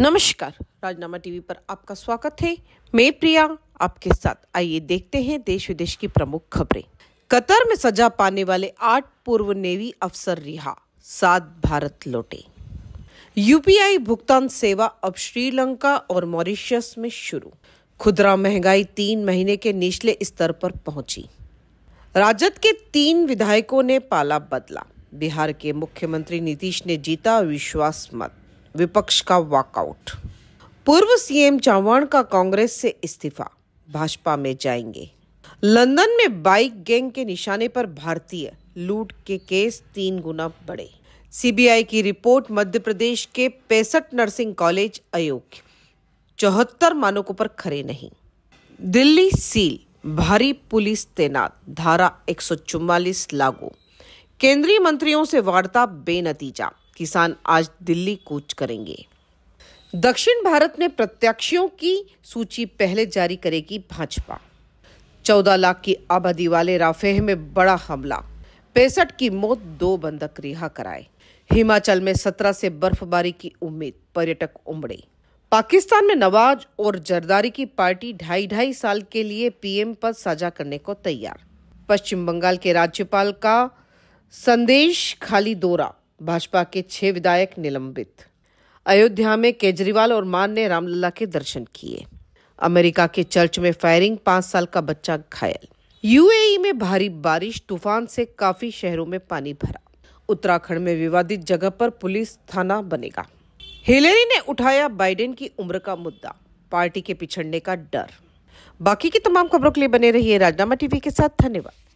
नमस्कार राजनामा टीवी पर आपका स्वागत है मैं प्रिया आपके साथ आइए देखते हैं देश विदेश की प्रमुख खबरें कतर में सजा पाने वाले आठ पूर्व नेवी अफसर रिहा सात भारत लौटे यूपीआई भुगतान सेवा अब श्रीलंका और मॉरिशस में शुरू खुदरा महंगाई तीन महीने के निचले स्तर पर पहुंची राजद के तीन विधायकों ने पाला बदला बिहार के मुख्यमंत्री नीतीश ने जीता विश्वास मत विपक्ष का वॉकआउट पूर्व सीएम चौहान का कांग्रेस से इस्तीफा भाजपा में जाएंगे लंदन में बाइक गैंग के निशाने पर भारतीय लूट के केस तीन गुना बढ़े सीबीआई की रिपोर्ट मध्य प्रदेश के पैंसठ नर्सिंग कॉलेज अयोग्य चौहत्तर मानकों पर खरे नहीं दिल्ली सील भारी पुलिस तैनात धारा 144 लागू केंद्रीय मंत्रियों से वार्ता बेनतीजा किसान आज दिल्ली कूच करेंगे दक्षिण भारत में प्रत्याशियों की सूची पहले जारी करेगी भाजपा चौदह लाख की आबादी वाले राफेह में बड़ा हमला पैंसठ की मौत दो बंधक रिहा कराए हिमाचल में सत्रह से बर्फबारी की उम्मीद पर्यटक उमड़े पाकिस्तान में नवाज और जरदारी की पार्टी ढाई ढाई साल के लिए पीएम पद साझा करने को तैयार पश्चिम बंगाल के राज्यपाल का संदेश खाली दौरा भाजपा के छह विधायक निलंबित अयोध्या में केजरीवाल और मान ने रामलला के दर्शन किए अमेरिका के चर्च में फायरिंग पांच साल का बच्चा घायल यूएई में भारी बारिश तूफान से काफी शहरों में पानी भरा उत्तराखंड में विवादित जगह पर पुलिस थाना बनेगा हिलेरी ने उठाया बाइडेन की उम्र का मुद्दा पार्टी के पिछड़ने का डर बाकी की तमाम खबरों के लिए बने रहिए राजनामा टीवी के साथ धन्यवाद